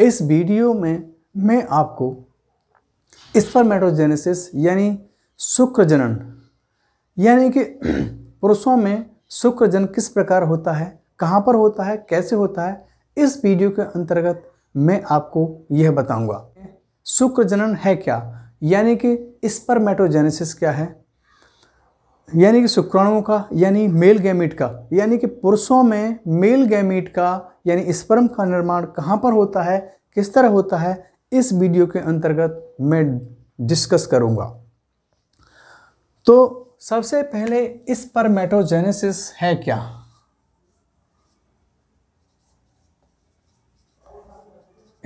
इस वीडियो में मैं आपको स्पर्मेटोजेनेसिस यानी शुक्र जनन यानी कि पुरुषों में शुक्र किस प्रकार होता है कहाँ पर होता है कैसे होता है इस वीडियो के अंतर्गत मैं आपको यह बताऊंगा शुक्र जनन है क्या यानी कि स्पर्मेटोजेनेसिस क्या है यानी कि शुक्राणुओं का यानी मेल गैमिट का यानी कि पुरुषों में मेल गैमिट का यानी स्पर्म का निर्माण कहाँ पर होता है किस तरह होता है इस वीडियो के अंतर्गत मैं डिस्कस करूँगा तो सबसे पहले इस परमेटोजेनेसिस है क्या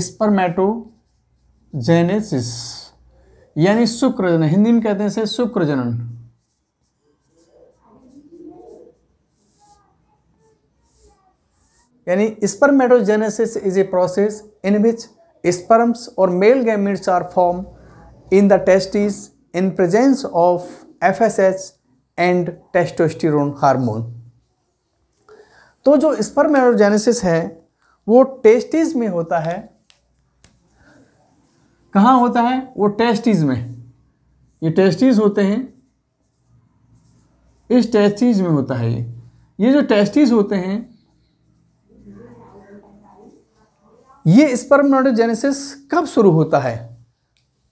स्पर्मेटोजेनेसिस यानी शुक्र हिंदी में कहते हैं शुक्रजनन यानी spermatogenesis is a process in which sperms और male gametes are form in the testis in presence of F S H and testosterone hormone तो जो स्पर्मेटोजेनेसिस है वो टेस्टिस में होता है कहाँ होता है वो टेस्टिस में ये टेस्टिस होते हैं इस टेस्टिस में होता है ये ये जो टेस्टिस होते हैं ये स्पर्मनोडोजेनेसिस कब शुरू होता है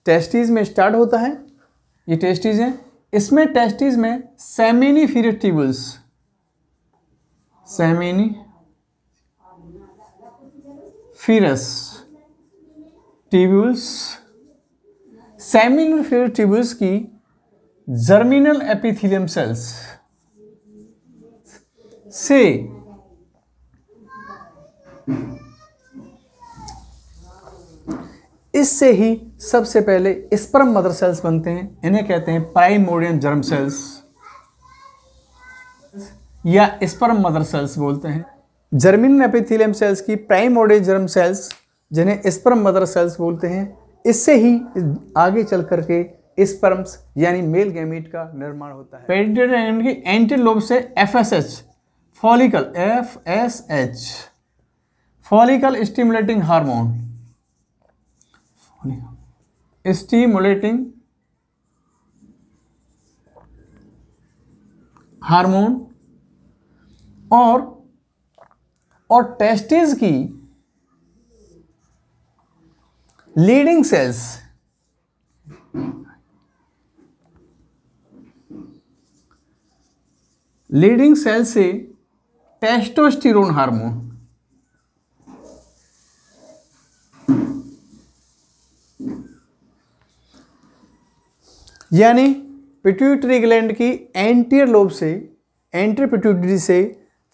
टेस्टीज में स्टार्ट होता है ये टेस्टीज हैं इसमें टेस्टीज में सेमेनी फिरेटिबल्स सेमेनी फिरस ट्यूब्यूल्स सेमिनल फिरेटिबल्स की जर्मिनल एपिथिलियम सेल्स से इससे ही सबसे पहले स्पर्म मदर सेल्स बनते हैं इन्हें कहते हैं प्राइमोडियन जर्म सेल्स या स्पर्म मदर सेल्स बोलते हैं जर्मिन एपिथीलियम सेल्स की प्राइमोडियन जर्म सेल्स जिन्हें स्पर्म मदर सेल्स बोलते हैं इससे ही आगे चल करके स्पर्म्स यानी मेल गैमेट का निर्माण होता है एंटीलोब से F S H follicle F S H follicle stimulating hormone stimulating hormone और और टेस्टिस की लीडिंग सेल्स लीडिंग सेल से टेस्टोस्टिरोन हार्मोन यानी पिट्यूटरी ग्लैंड की एंटीरियर लोब से एंटी पिट्यूटरी से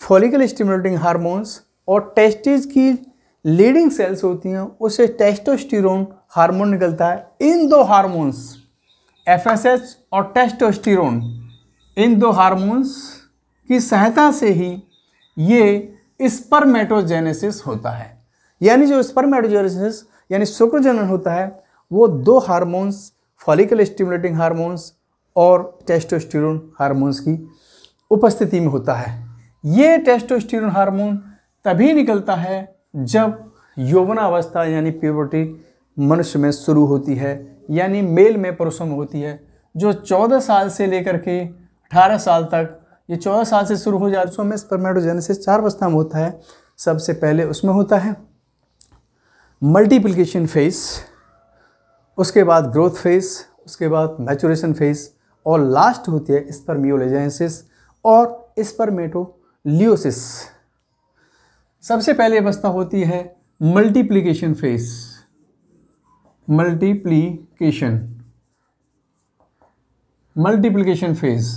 फॉलिकल स्टिमुलेटिंग हार्मोन्स और टेस्टिस की लीडिंग सेल्स होती हैं उससे टेस्टोस्टिरोन हार्मोन निकलता है इन दो हार्मोन्स एफएसएच और टेस्टोस्टिरोन इन दो हार्मोन्स की सहायता से ही ये स्पर्मेटोजेनेसिस होता है यानी जो स्पर्मेटोजेनेसिस यानी शुक्रजनन होता है वो दो हार्मोन्स फॉलिकल स्टिमुलेटिंग हार्मोन्स और टेस्टोस्टेरोन हार्मोन्स की उपस्थिति में होता है ये टेस्टोस्टेरोन हार्मोन तभी निकलता है जब यौवनावस्था यानी प्योरिटी मनुष्य में शुरू होती है यानी मेल में पुरुषों में होती है जो 14 साल से लेकर के 18 साल तक ये 14 साल से शुरू हो जाए है उसमें स्पर्मेटोजेनेसिस चार अवस्था में होता है सबसे पहले उसमें होता है मल्टीप्लिकेशन फेज़ उसके बाद ग्रोथ फेज़ उसके बाद मैचुरेशन फेज़ और लास्ट होती है स्पर्मियोलेजेंसिस और स्पर्मेटोलियोसिस सबसे पहले अवस्था होती है multiplication phase multiplication multiplication phase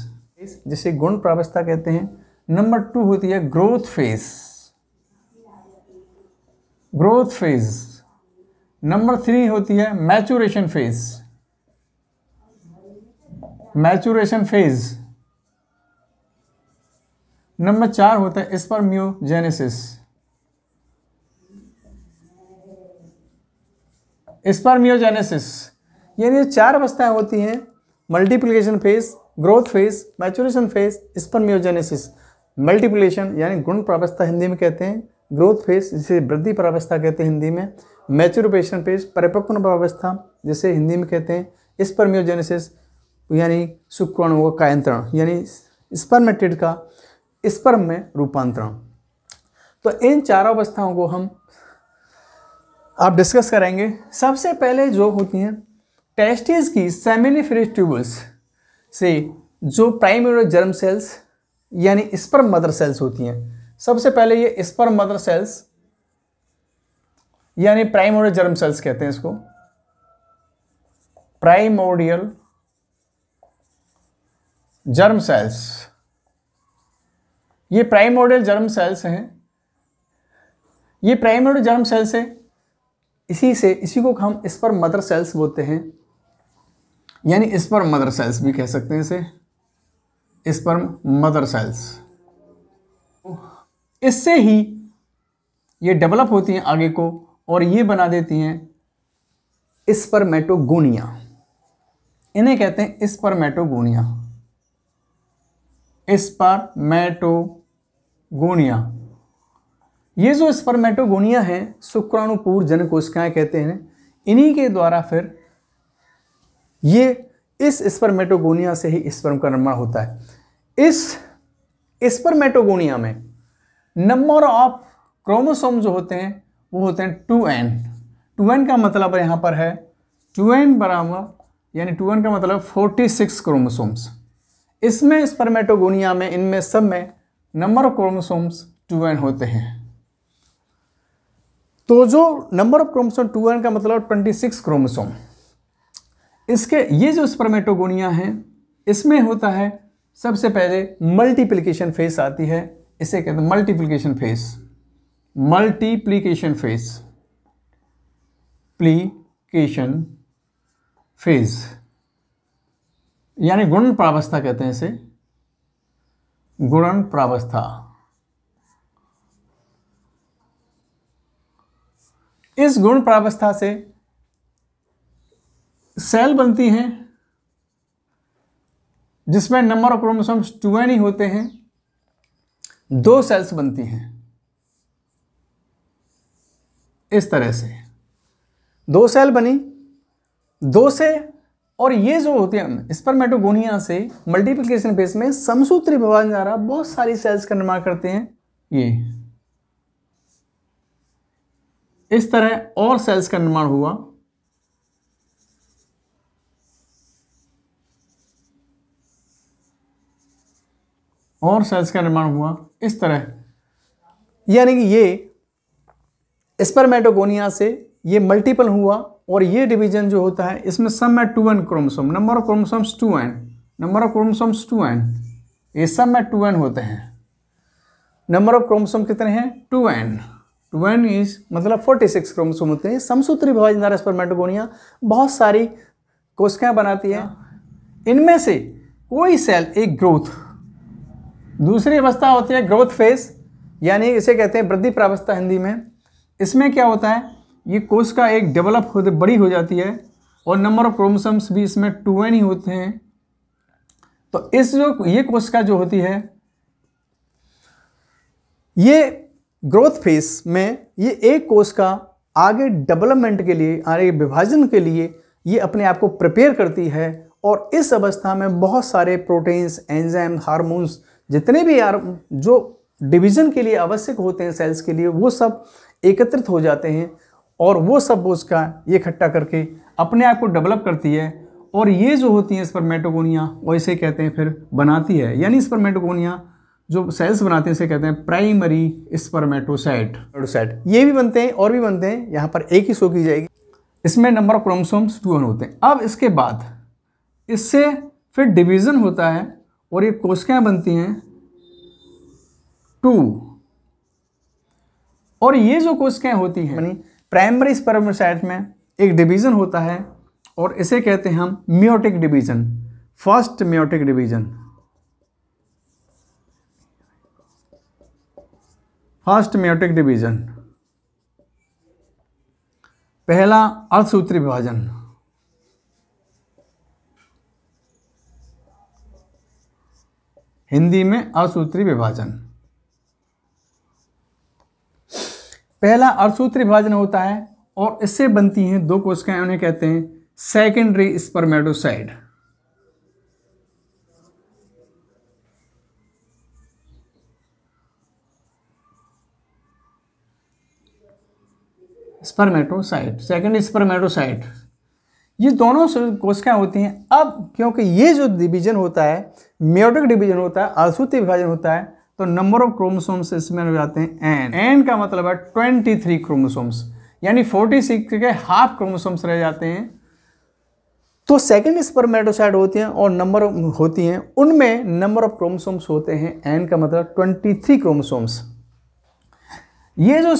जिसे गुण प्रावस्था कहते हैं नंबर टू होती है growth phase growth phase number three होती है maturation phase maturation phase number चार होता है स्पर्मियोजेनेसिस स्पर्म्योजेनेसिस यानी चार अवस्थाएं होती हैं multiplication phase growth phase maturation phase spermatogenesis multiplication यानी गुण प्रावस्था हिंदी में कहते हैं ग्रोथ फेज जिसे वृद्धि प्रावस्था कहते हैं हिंदी में मैच्योरपेशन पेज परिपक्व अवस्था जिसे हिंदी में कहते हैं स्पर्मियोजेनेसिस यानी शुक्राणुओं का कायंत्रण यानी स्पर्मेटिड का स्पर्म में रूपांतरण तो इन चार अवस्थाओं को हम आप डिस्कस करेंगे सबसे पहले जो होती हैं टेस्टिस की सेमिनिफ्रिज ट्यूबल्स से जो प्राइमरी जर्म सेल्स यानी स्पर्म मदर सेल्स होती हैं सबसे पहले ये स्पर्म मदर सेल्स यानी प्राइमोडियल जर्म सेल्स कहते हैं इसको प्राइमोडियल जर्म सेल्स ये प्राइमोडियल जर्म सेल्स हैं ये प्राइमोडियल जर्म सेल्स है इसी से इसी को हम इस पर मदर सेल्स बोलते हैं यानी इस पर मदर सेल्स भी कह सकते हैं इसे इस पर मदर सेल्स इससे ही ये डेवलप होती हैं आगे को और ये बना देती हैं इस पर इन्हें कहते हैं इस पर इस पर ये जो स्पर्मेटोगोनिया है शुक्राणुपूर जन कोशिकाएं कहते हैं इन्हीं के द्वारा फिर ये इस स्पर्मेटोगोनिया से ही स्पर्म का निर्माण होता है इस स्पर्मेटोगोनिया में नंबर ऑफ क्रोमोसोम जो होते हैं वो होते हैं टू एन टू एन का मतलब यहाँ पर है टू एन बराबर यानी टू एन का मतलब फोर्टी सिक्स क्रोमोसोम्स इसमें इस परमेटोगोनिया में इनमें सब में number of chromosomes two N होते हैं तो जो number of chromosome two N का मतलब ट्वेंटी सिक्स क्रोमोसोम इसके ये जो स्पर्मेटोगोनिया हैं इसमें होता है सबसे पहले मल्टीप्लिकेशन फेस आती है इसे कहते हैं multiplication phase multiplication phase plication phase यानी गुणन प्रावस्था कहते हैं इसे गुणन प्रावस्था इस गुण प्रावस्था से सेल बनती हैं जिसमें number of chromosomes two N ही होते हैं दो सेल्स बनती हैं इस तरह से दो सेल बनी दो से और ये जो होते हैं मेटोगोनिया से मल्टीप्लिकेशन बेस में समसूत्री जा द्वारा बहुत सारी सेल्स का निर्माण करते हैं ये इस तरह और सेल्स का निर्माण हुआ और सेल्स का निर्माण हुआ इस तरह यानी कि ये स्पर्मेटोगोनिया से ये मल्टीपल हुआ और ये डिवीजन जो होता है इसमें सम है two N chromosome number of chromosomes two N number of chromosomes two N ये सब में टू एन होते हैं नंबर ऑफ क्रोमसोम कितने हैं two N two N is मतलब फोर्टी सिक्स क्रोमसोम होते हैं समसूत्री भवाजदार स्पर्मेटोगोनिया बहुत सारी कोशिकाएं बनाती है इनमें से कोई सेल एक ग्रोथ दूसरी अवस्था होती है ग्रोथ फेज यानी इसे कहते हैं वृद्धि प्रावस्था हिंदी में इसमें क्या होता है ये कोशिका एक डेवलप होते बड़ी हो जाती है और नंबर ऑफ क्रोमोसोम्स भी इसमें एन ही होते हैं तो इस जो ये कोशिका जो होती है ये ग्रोथ फेस में ये एक कोशिका आगे डेवलपमेंट के लिए आगे विभाजन के लिए ये अपने आप को प्रिपेयर करती है और इस अवस्था में बहुत सारे प्रोटीन्स एंजाइम हार्मोन्स जितने भी यार जो डिवीज़न के लिए आवश्यक होते हैं सेल्स के लिए वो सब एकत्रित हो जाते हैं और वो सब उसका ये इकट्ठा करके अपने आप को डेवलप करती है और ये जो होती हैं स्पर्मेटोगोनिया वो इसे कहते हैं फिर बनाती है यानी इस जो सेल्स बनाते हैं इसे कहते हैं प्राइमरी स्पर्मेटोसाइट मेटोसाइट ये भी बनते हैं और भी बनते हैं यहाँ पर एक ही शो की जाएगी इसमें number of chromosomes two one होते हैं अब इसके बाद इससे फिर डिवीज़न होता है और ये कोशिकाएँ बनती हैं टू और ये जो कोशिकाएं होती हैं यानी प्राइमरी स्पर्मोसाइट में एक डिवीज़न होता है और इसे कहते हैं हम meiotic division first meiotic division first meiotic division पहला अर्थसूत्री विभाजन हिंदी में असूत्री विभाजन पहला अर्थसूत्र विभाजन होता है और इससे बनती हैं दो कोशिकाएं उन्हें कहते हैं secondary spermatocyte spermatocyte second spermatocyte ये दोनों कोशिकाएं होती हैं अब क्योंकि ये जो डिवीजन होता है म्योटिक डिवीजन होता है आसूति विभाजन होता है तो नंबर ऑफ क्रोमोसोम्स इसमें हो जाते हैं एन एन का मतलब है ट्वेंटी थ्री क्रोमोसोम्स यानी फोर्टी सिक्स के हाफ क्रोमोसोम्स रह जाते हैं तो सेकेंड स्पर्मेटोसाइड होते हैं और नंबर होती हैं उनमें नंबर ऑफ क्रोमोसोम्स होते हैं एन का मतलब ट्वेंटी थ्री क्रोमोसोम्स ये जो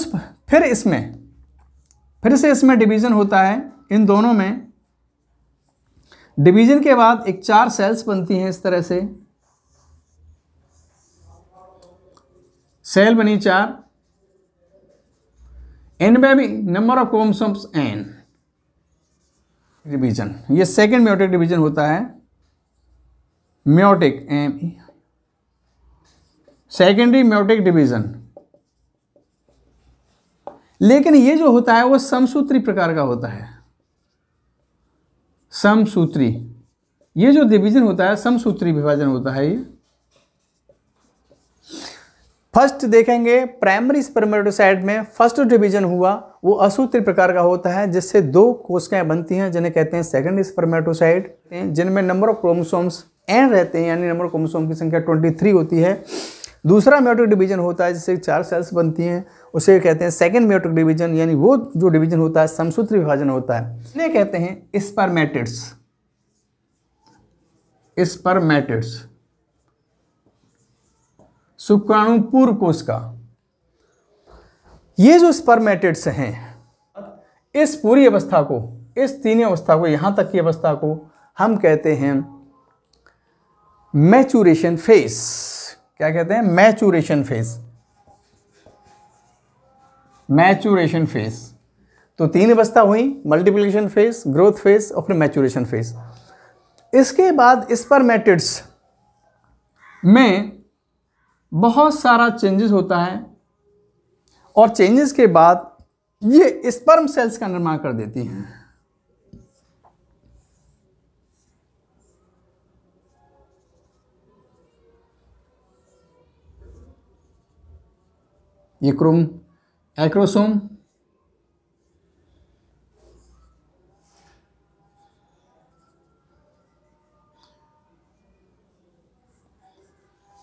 फिर इसमें फिर से इसमें डिवीज़न होता है इन दोनों में डिवीज़न के बाद एक चार सेल्स बनती हैं इस तरह से सेल बनी चार एन में भी number of chromosomes N division ये सेकेंड म्योटिक डिवीजन होता है meiotic M secondary meiotic division लेकिन ये जो होता है वो समसूत्री प्रकार का होता है समसूत्री ये जो डिवीजन होता है समसूत्री विभाजन होता है ये फर्स्ट देखेंगे प्राइमरी स्पर्मेटोसाइड में फर्स्ट डिवीजन हुआ वो असूत्री प्रकार का होता है जिससे दो कोशिकाएं बनती हैं जिन्हें कहते हैं सेकेंडरी स्पर्मेटोसाइड जिनमें नंबर ऑफ क्रोमोसोम्स एन रहते हैं यानी नंबर ऑफ क्रोमोसोम की संख्या 23 होती है दूसरा म्योटिक डिवीजन होता है जिससे चार सेल्स बनती हैं उसे कहते हैं सेकेंड म्योटिक डिवीजन यानी वो जो डिवीजन होता है समसूत्र विभाजन होता है इन्हें कहते हैं स्पर्मेटिड्स स्पर्मेटिड्स शुक्राणु पूर्व कोश का ये जो स्पर्मेटेड्स हैं इस पूरी अवस्था को इस तीनों अवस्था को यहां तक की अवस्था को हम कहते हैं मैचुरेशन फेस क्या कहते हैं मैचुरेशन फेस मैचुरेशन फेस तो तीन अवस्था हुई मल्टीप्लिकेशन फेस ग्रोथ फेस और फिर मैचुरेशन फेस इसके बाद स्पर्मेटिड्स में बहुत सारा चेंजेस होता है और चेंजेस के बाद ये स्पर्म सेल्स का निर्माण कर देती हैं ये क्रोम एक्रोसोम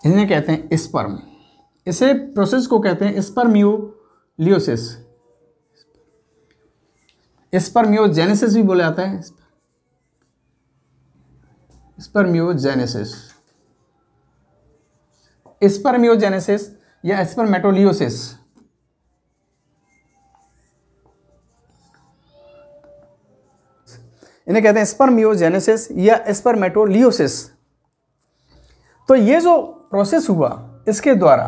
इन्हें कहते हैं स्पर्म इसे प्रोसेस को कहते हैं स्पर्म्यूलियोसिस स्पर्म्योजेनेसिस भी बोला जाता है स्पर्म्योजेनेसिस स्पर्म्योजेनेसिस या स्पर्मेटोलियोसिस इन्हें कहते हैं स्पर्मियोजेनेसिस या स्पर्मेटोलियोसिस तो ये जो प्रोसेस हुआ इसके द्वारा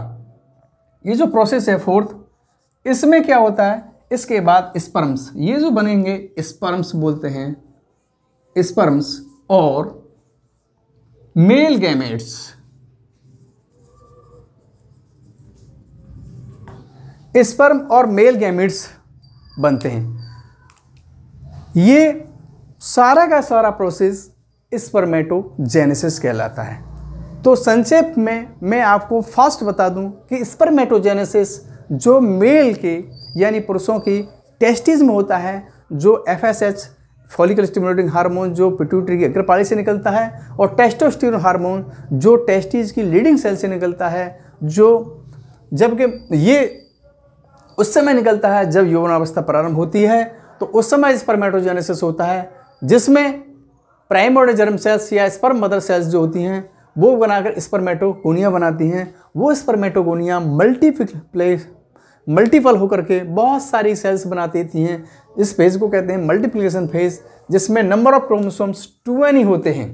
ये जो प्रोसेस है फोर्थ इसमें क्या होता है इसके बाद स्पर्म्स ये जो बनेंगे स्पर्म्स बोलते हैं स्पर्म्स और मेल गैमेट्स स्पर्म और मेल गैमेट्स बनते हैं ये सारा का सारा प्रोसेस स्पर्मेटोजेनेसिस कहलाता है तो संक्षेप में मैं आपको फास्ट बता दूं कि स्पर्मेटोजेनेसिस जो मेल के यानी पुरुषों की टेस्टिस में होता है जो F S H follicle stimulating hormone जो पिट्यूटरी की अग्रपाली से निकलता है और टेस्टोस्टेरोन हार्मोन जो टेस्टिस की लीडिंग सेल से निकलता है जो जबकि ये उस समय निकलता है जब यौनावस्था प्रारंभ होती है तो उस समय स्पर्मेटोजेनेसिस होता है जिसमें प्राइमोडे जर्म सेल्स या स्पर्म मदर सेल्स जो होती हैं वो बनाकर स्पर्मेटोकोनिया बनाती हैं वो स्पर्मेटोकोनिया मल्टीप्लेस मल्टीपल होकर के बहुत सारी सेल्स बना देती हैं इस फेज़ को कहते हैं मल्टीप्लिकेशन फेज जिसमें नंबर ऑफ क्रोमोसोम्स ही होते हैं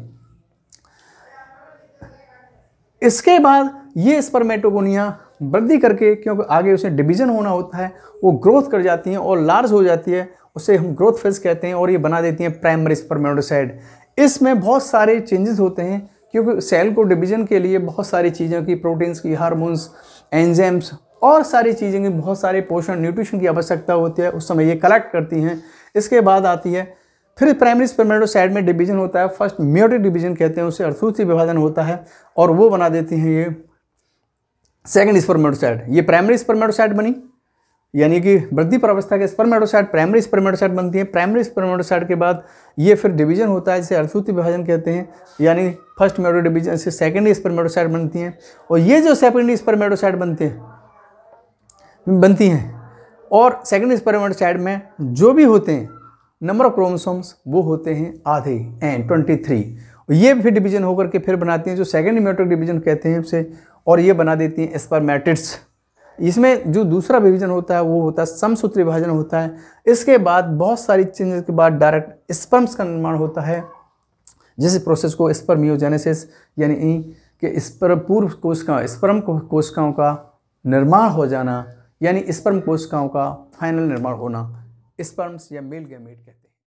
इसके बाद ये स्पर्मेटोकोनिया वृद्धि करके क्योंकि आगे उसे डिवीज़न होना होता है वो ग्रोथ कर जाती हैं और लार्ज हो जाती है उसे हम ग्रोथ फेज कहते हैं और ये बना देती हैं प्राइमरी स्पर्मेटोसाइड इसमें बहुत सारे चेंजेस होते हैं क्योंकि सेल को डिवीजन के लिए बहुत सारी चीज़ों की प्रोटीन्स की हार्मोन्स एंजाइम्स और सारी चीज़ें की बहुत सारे पोषण न्यूट्रिशन की आवश्यकता होती है उस समय ये कलेक्ट करती हैं इसके बाद आती है फिर प्राइमरी साइड में डिवीजन होता है फर्स्ट म्योटिक डिवीजन कहते हैं उसे अर्थूसी विभाजन होता है और वो बना देती हैं ये सेकेंड स्पर्मेटोसाइड ये प्राइमरी स्पर्मेटोसाइड बनी यानी कि वृद्धि प्रावस्था के स्पर्मेटोसाइट प्राइमरी स्पर्मेटोसाइट बनती है प्राइमरी स्पर्मेटोसाइट के बाद ये फिर डिवीजन होता है जिसे अर्थुति विभाजन कहते हैं यानी फर्स्ट मेडो डिवीजन से सेकेंडरी स्पर्मेटोसाइट बनती हैं और ये जो सेकेंडरी स्पर्मेटोसाइट बनते हैं बनती हैं और सेकेंडरी स्पर्मेटोसाइट में जो भी होते हैं नंबर ऑफ क्रोमोसोम्स वो होते हैं आधे एन ट्वेंटी थ्री ये फिर डिवीजन होकर के फिर बनाती हैं जो सेकेंड मेट्रिक डिवीजन कहते हैं उसे और ये बना देती हैं स्पर्मेटिड्स इसमें जो दूसरा विभाजन होता है वो होता है समसूत्र विभाजन होता है इसके बाद बहुत सारी चेंजेस के बाद डायरेक्ट स्पर्म्स का निर्माण होता है जिस प्रोसेस को स्पर्मियोजेनेसिस यानी कि स्पर पूर्व कोशिकाओं स्पर्म कोशिकाओं का निर्माण हो जाना यानी स्पर्म कोशिकाओं का फाइनल निर्माण होना स्पर्म्स या मेल गैमेट कहते हैं